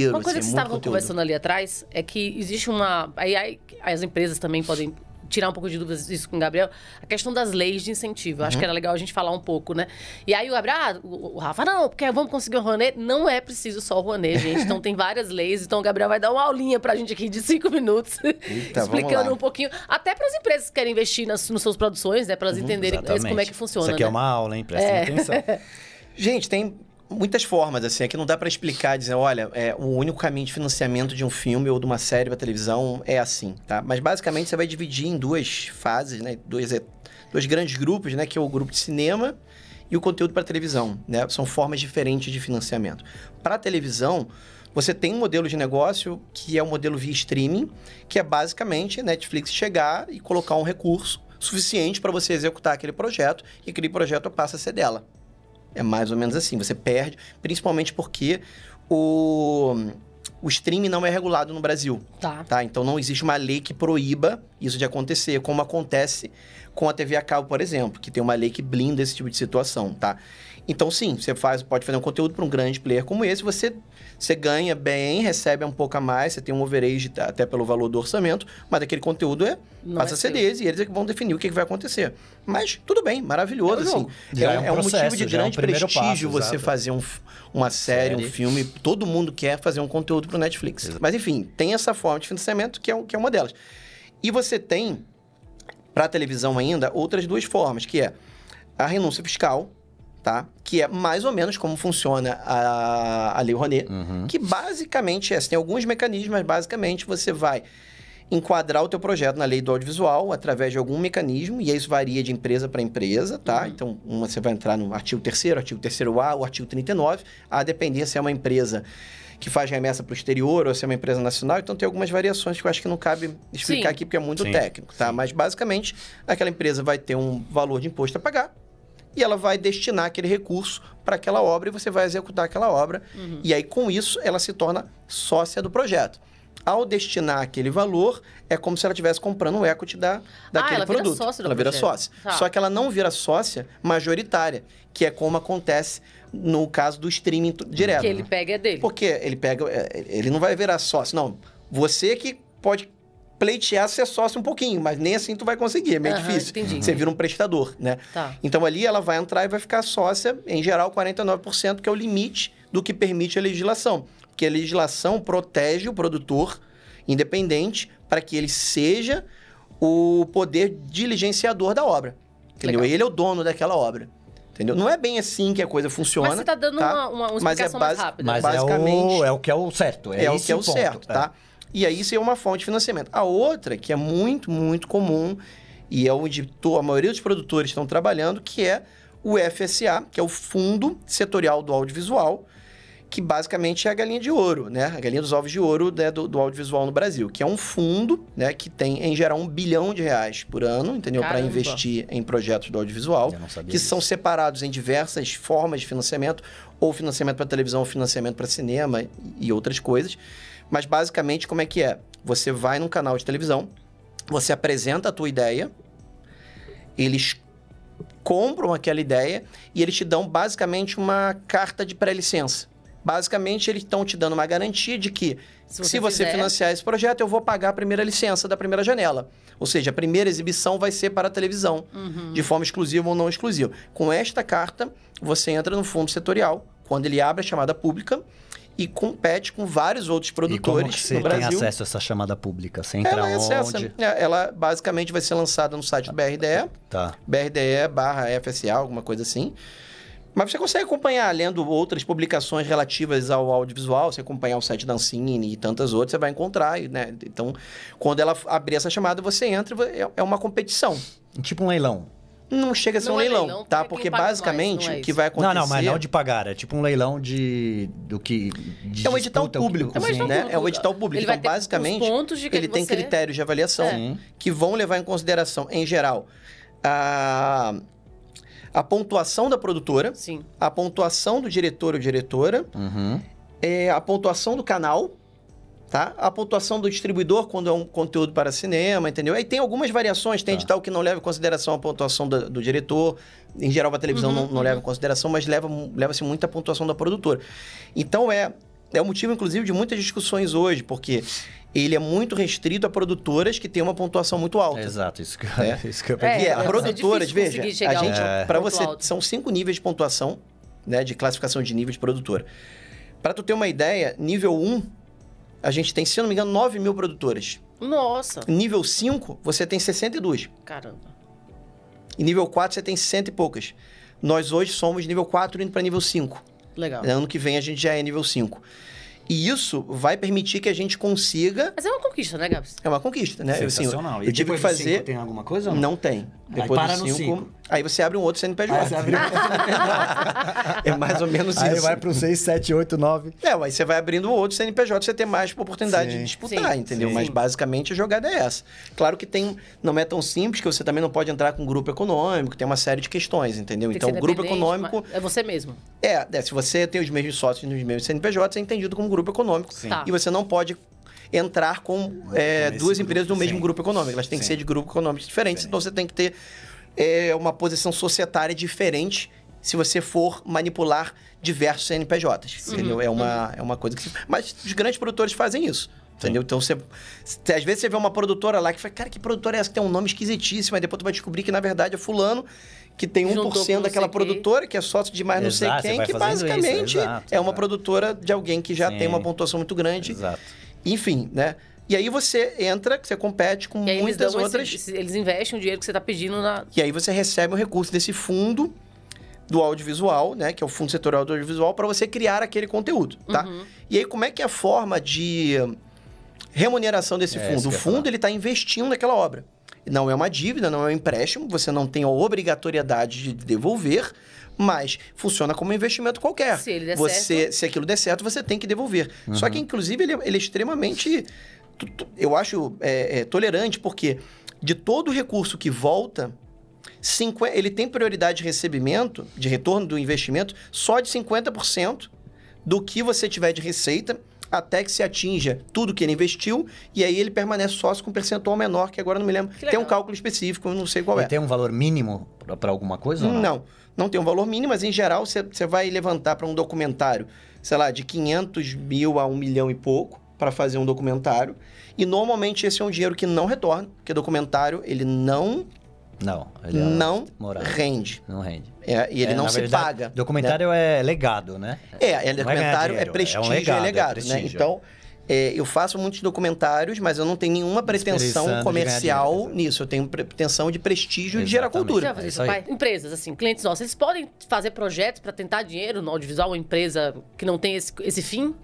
Uma assim, é coisa assim, que vocês estavam conversando ali atrás é que existe uma. Aí, aí, as empresas também podem tirar um pouco de dúvidas disso com o Gabriel, a questão das leis de incentivo. Uhum. Acho que uhum. era legal a gente falar um pouco, né? E aí o Gabriel, ah, o, o Rafa, não, porque vamos conseguir o Rouanet. Não é preciso só o Rouanet, gente. Então tem várias leis. Então o Gabriel vai dar uma aulinha pra gente aqui de cinco minutos, Eita, explicando um pouquinho. Até para as empresas que querem investir nas, nas suas produções, né? Para elas uhum, entenderem exatamente. É como é que funciona. Isso aqui é né? é uma aula, hein? Prestem é. atenção. gente, tem muitas formas, assim, aqui é não dá para explicar, dizer, olha, é, o único caminho de financiamento de um filme ou de uma série para televisão é assim, tá? Mas basicamente você vai dividir em duas fases, né? Dois, é, dois grandes grupos, né? Que é o grupo de cinema e o conteúdo para televisão, né? São formas diferentes de financiamento. Para televisão, você tem um modelo de negócio que é o um modelo via streaming, que é basicamente Netflix chegar e colocar um recurso suficiente para você executar aquele projeto e aquele projeto passa a ser dela. É mais ou menos assim. Você perde, principalmente porque o, o streaming não é regulado no Brasil. Tá. tá. Então não existe uma lei que proíba isso de acontecer, como acontece com a TV a cabo, por exemplo, que tem uma lei que blinda esse tipo de situação, tá? Então, sim, você faz, pode fazer um conteúdo para um grande player como esse, você, você ganha bem, recebe um pouco a mais, você tem um overage até pelo valor do orçamento, mas aquele conteúdo é, Não passa é a ser deles e eles é que vão definir o que, é que vai acontecer. Mas tudo bem, maravilhoso, é assim. É, é, um, é um processo, motivo de é grande um prestígio passo, você fazer um, uma série, série, um filme. Todo mundo quer fazer um conteúdo para o Netflix. Exato. Mas, enfim, tem essa forma de financiamento que é, que é uma delas. E você tem, para televisão ainda, outras duas formas, que é a renúncia fiscal, tá? Que é mais ou menos como funciona a, a Lei Rouanet, uhum. que basicamente é, assim, tem alguns mecanismos, mas basicamente você vai enquadrar o teu projeto na lei do audiovisual através de algum mecanismo, e isso varia de empresa para empresa, tá? Uhum. Então, uma você vai entrar no artigo 3 artigo 3A, o artigo 39, a depender se é uma empresa que faz remessa para o exterior ou se é uma empresa nacional, então tem algumas variações que eu acho que não cabe explicar Sim. aqui porque é muito Sim. técnico, tá? Sim. Mas basicamente aquela empresa vai ter um valor de imposto a pagar e ela vai destinar aquele recurso para aquela obra e você vai executar aquela obra. Uhum. E aí, com isso, ela se torna sócia do projeto. Ao destinar aquele valor, é como se ela estivesse comprando um equity da, ah, daquele ah, ela produto. Vira sócia do ela projeto. vira sócia. Tá. Só que ela não vira sócia majoritária, que é como acontece no caso do streaming direto. Que ele né? pega é dele. Porque ele pega. É, ele não vai virar sócia. Não. Você que pode pleitear ser sócio um pouquinho, mas nem assim tu vai conseguir, é meio uhum, difícil. Entendi. Você vira um prestador, né? Tá. Então ali ela vai entrar e vai ficar sócia, em geral, 49%, que é o limite do que permite a legislação. Porque a legislação protege o produtor independente para que ele seja o poder diligenciador da obra. Entendeu? Legal. Ele é o dono daquela obra. Entendeu? Não é bem assim que a coisa funciona. Mas você está dando tá? Uma, uma, é explicação é mais rápida. Mas basicamente, é, o, é o que é o certo. É, é o que é o ponto, certo, é. tá? É. E aí isso é uma fonte de financiamento. A outra, que é muito, muito comum, e é onde a maioria dos produtores estão trabalhando, que é o FSA, que é o Fundo Setorial do Audiovisual, que basicamente é a galinha de ouro, né? A galinha dos ovos de ouro né? do, do, audiovisual no Brasil, que é um fundo, né? Que tem em geral um bilhão de reais por ano, entendeu? Para investir em projetos do audiovisual, que isso. são separados em diversas formas de financiamento, ou financiamento para televisão, ou financiamento para cinema e outras coisas. Mas basicamente, como é que é? Você vai num canal de televisão, você apresenta a tua ideia, eles compram aquela ideia e eles te dão basicamente uma carta de pré-licença. Basicamente, eles estão te dando uma garantia de que, se você, se você fizer... financiar esse projeto, eu vou pagar a primeira licença da primeira janela. Ou seja, a primeira exibição vai ser para a televisão, uhum. de forma exclusiva ou não exclusiva. Com esta carta, você entra no fundo setorial, quando ele abre a chamada pública, e compete com vários outros produtores e como você no Brasil. tem acesso a essa chamada pública? Você entra ela é onde? Acessa, é, ela basicamente vai ser lançada no site do ah, BRDE, tá. BRDE barra FSA, alguma coisa assim. Mas você consegue acompanhar, lendo outras publicações relativas ao audiovisual, você acompanhar o site da Ancine e tantas outras, você vai encontrar, né? Então, quando ela abrir essa chamada, você entra, é, é uma competição. Tipo um leilão. Não chega a ser não um é leilão, leilão, tá? Porque, porque basicamente mais, é o que vai acontecer. Não, não, mas não de pagar. É tipo um leilão de. do que. De é um edital público, é um né? É um edital público. Ele então, basicamente, ele tem critérios de avaliação é. que vão levar em consideração, em geral, a. A pontuação da produtora, Sim. a pontuação do diretor ou diretora, uhum. É, a pontuação do canal, Tá? A pontuação do distribuidor quando é um conteúdo para cinema, entendeu? Aí tem algumas variações, tem tá. edital que não leva em consideração a pontuação do, do diretor, em geral a televisão uhum, não, não uhum. leva em consideração, mas leva, leva-se muito a pontuação da produtora. Então é é o um motivo, inclusive, de muitas discussões hoje, porque ele é muito restrito a produtoras que têm uma pontuação muito alta. Exato, isso que, é. isso que eu É, é, é produtoras, veja, a gente, é. para você, alto. são cinco níveis de pontuação, né, de classificação de nível de produtora. Para tu ter uma ideia, nível 1 um, a gente tem, se não me engano, 9 mil produtoras. Nossa! Nível 5, você tem 62. Caramba. E nível 4, você tem cento e poucas. Nós hoje somos nível 4 indo para nível 5. Legal. É, ano que vem a gente já é nível 5. E isso vai permitir que a gente consiga. Mas é uma conquista, né, Gabs? É uma conquista, né? Sensacional. Eu, assim, eu tive que fazer. Tem alguma coisa? Não? não tem. Depois aí para cinco, no 5. Aí você abre um outro CNPJ. Aí abre um outro CNPJ. é mais ou menos aí isso. Aí vai para o 6, 7, 8, 9. É, aí você vai abrindo outro CNPJ, você tem mais oportunidade sim. de disputar, sim, entendeu? Sim. Mas basicamente a jogada é essa. Claro que tem, não é tão simples que você também não pode entrar com grupo econômico, tem uma série de questões, entendeu? Tem então, o grupo econômico. É você mesmo. É, é, se você tem os mesmos sócios nos mesmos CNPJ, você é entendido como grupo econômico. Tá. E você não pode entrar com é, duas empresas do mesmo grupo econômico. Elas têm sim. que ser de grupos econômicos diferentes, sim. então você tem que ter é, uma posição societária diferente se você for manipular diversos CNPJs. Entendeu? É uma, uhum. é uma coisa que. Mas os grandes produtores fazem isso. Entendeu? Então você. Às vezes você vê uma produtora lá que fala, cara, que produtora é essa que tem um nome esquisitíssimo, aí depois tu vai descobrir que, na verdade, é fulano que tem 1% daquela produtora, que é sócio de mais exato, não sei quem, que basicamente isso, exato, é uma produtora de alguém que já Sim. tem uma pontuação muito grande. Exato. Enfim, né? E aí você entra, você compete com muitas eles outras. Eles, eles investem o dinheiro que você está pedindo na. E aí você recebe o recurso desse fundo do audiovisual, né? Que é o Fundo Setorial do Audiovisual, para você criar aquele conteúdo, tá? Uhum. E aí, como é que é a forma de remuneração desse é, fundo? O fundo ele está investindo naquela obra. Não é uma dívida, não é um empréstimo, você não tem a obrigatoriedade de devolver, mas funciona como um investimento qualquer. Se ele der você, certo. Se aquilo der certo, você tem que devolver. Uhum. Só que, inclusive, ele, é, ele é extremamente. Eu acho é, é, tolerante, porque de todo recurso que volta, 50, ele tem prioridade de recebimento, de retorno do investimento, só de 50% do que você tiver de receita até que se atinja tudo que ele investiu, e aí ele permanece sócio com um percentual menor, que agora não me lembro. Tem um cálculo específico, eu não sei qual e é. Tem um valor mínimo para alguma coisa? não. não? não tem um valor mínimo, mas em geral você vai levantar para um documentário, sei lá, de 500 mil a um milhão e pouco para fazer um documentário. E normalmente esse é um dinheiro que não retorna, porque documentário ele não não, ele é não rende. Não rende. É, e ele é, não se verdade, paga. Né? Documentário né? é legado, né? É, é, é documentário é, dinheiro, prestígio, é um é legado, legado né? Então, é, eu faço muitos documentários, mas eu não tenho nenhuma pretensão comercial nisso. Eu tenho pretensão de prestígio Exatamente. de gerar cultura. É isso aí. Empresas, assim, clientes nossos, eles podem fazer projetos para tentar dinheiro no audiovisual, uma empresa que não tem esse, esse fim?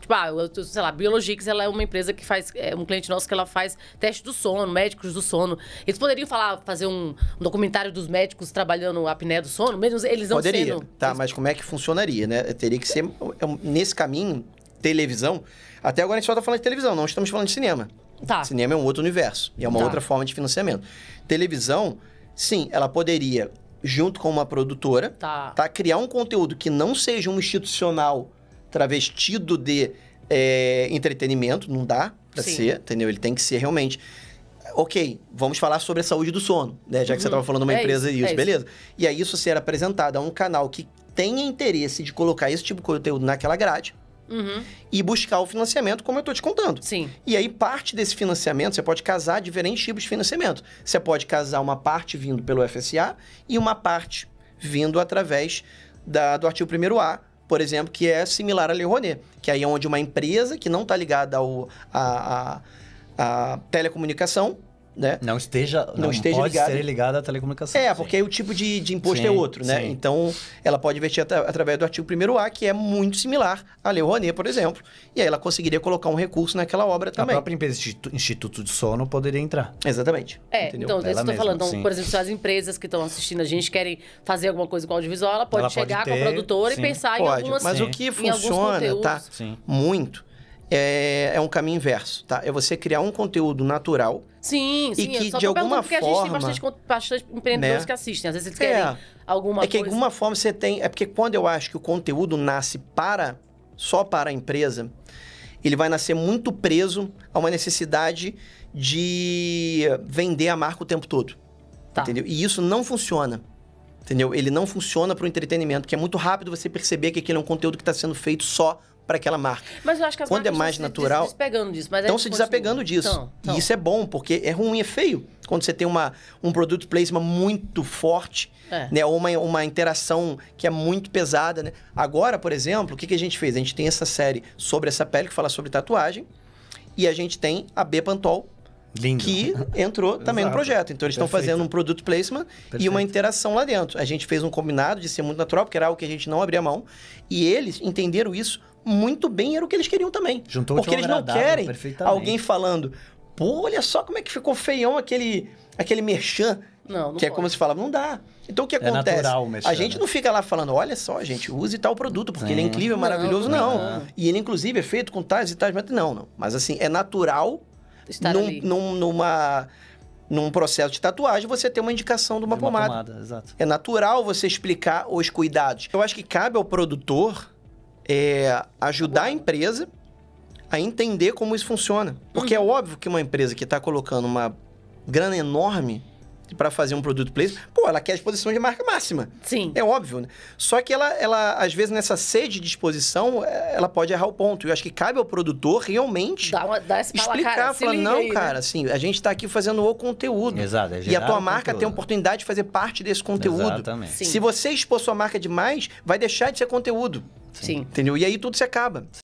Tipo, ah, eu, sei lá, Biologix, ela é uma empresa que faz, é um cliente nosso que ela faz teste do sono, médicos do sono. Eles poderiam falar, fazer um, um documentário dos médicos trabalhando a apneia do sono, mesmo eles não Poderia, sendo... tá, eles... mas como é que funcionaria, né? Teria que ser, é nesse caminho, televisão. Até agora a gente só está falando de televisão, não estamos falando de cinema. Tá. Cinema é um outro universo e é uma tá. outra forma de financiamento. Televisão, sim, ela poderia, junto com uma produtora, tá. tá criar um conteúdo que não seja um institucional travestido de é, entretenimento, não dá para ser, entendeu? Ele tem que ser realmente ok, vamos falar sobre a saúde do sono, né? Já uhum. que você estava uhum. falando de uma é empresa isso, e isso, é beleza. Isso. E aí isso ser apresentado a um canal que tenha interesse de colocar esse tipo de conteúdo naquela grade. Uhum. E buscar o financiamento, como eu estou te contando. Sim. E aí, parte desse financiamento, você pode casar diferentes tipos de financiamento. Você pode casar uma parte vindo pelo FSA e uma parte vindo através da, do artigo 1A, por exemplo, que é similar à Le Rouanet, que aí é onde uma empresa que não está ligada ao, a, a, a telecomunicação né? Não esteja, não, não esteja pode ligado. ser ligada à telecomunicação. É, sim. porque aí o tipo de, de imposto é sim, é outro, né? Sim. Então, ela pode investir at através do artigo 1A, que é muito similar à Lei Rouanet, por exemplo. E aí ela conseguiria colocar um recurso naquela obra também. A própria empresa Instituto de Sono poderia entrar. Exatamente. É, Entendeu? então, ela eu estou falando. Então, por exemplo, se as empresas que estão assistindo a gente querem fazer alguma coisa com audiovisual, ela pode ela chegar pode ter, com a produtora e pensar pode. em algumas Mas o que funciona, tá? Muito é, é um caminho inverso, tá? É você criar um conteúdo natural. Sim, sim. E que, de alguma porque forma... Porque a gente tem bastante, bastante empreendedores né? que assistem. Às vezes eles querem é, alguma é que de alguma forma você tem... É porque quando eu acho que o conteúdo nasce para... Só para a empresa, ele vai nascer muito preso a uma necessidade de vender a marca o tempo todo. Tá. Entendeu? E isso não funciona. Entendeu? Ele não funciona para o entretenimento, que é muito rápido você perceber que aquele é um conteúdo que está sendo feito só para aquela marca. Mas eu acho que as quando é mais é estão natural, se despegando disso, mas é estão se desapegando disso. Então, então. E isso é bom porque é ruim, é feio quando você tem uma, um produto placement muito forte, é. né, uma uma interação que é muito pesada, né? Agora, por exemplo, o que, que a gente fez? A gente tem essa série sobre essa pele que fala sobre tatuagem e a gente tem a B Pantol Lindo. que entrou também no projeto. Então, eles estão fazendo um produto placement Perfeito. e uma interação lá dentro. A gente fez um combinado de ser muito natural, porque era algo que a gente não abria mão. E eles entenderam isso muito bem, era o que eles queriam também. Juntou porque eles não querem alguém falando, pô, olha só como é que ficou feião aquele, aquele merchan. Não, não que pode. é como se falava, não dá. Então o que é acontece? Natural, a gente né? não fica lá falando, olha só, gente, use tal produto, porque Sim. ele é incrível, é maravilhoso, não. não. E ele, inclusive, é feito com tais e tais, mas não, não. Mas assim, é natural Estar num, num, numa, num processo de tatuagem você ter uma indicação de uma, de uma pomada. pomada é natural você explicar os cuidados. Eu acho que cabe ao produtor é, ajudar a empresa a entender como isso funciona. Porque é uhum. é óbvio que uma empresa que está colocando uma grana enorme para fazer um produto place, pô, ela quer a exposição de marca máxima. Sim. É óbvio, né? Só que ela, ela às vezes, nessa sede de exposição, é, ela pode errar o ponto. Eu acho que cabe ao produtor realmente dá uma, dá explicar, cara, falar, não, aí, né? cara, né? assim, a gente está aqui fazendo o conteúdo. Exato, é E a tua marca conteúdo. tem a oportunidade de fazer parte desse conteúdo. Exatamente. Sim. Se você expor sua marca demais, vai deixar de ser conteúdo. Sim. Entendeu? E aí tudo se acaba.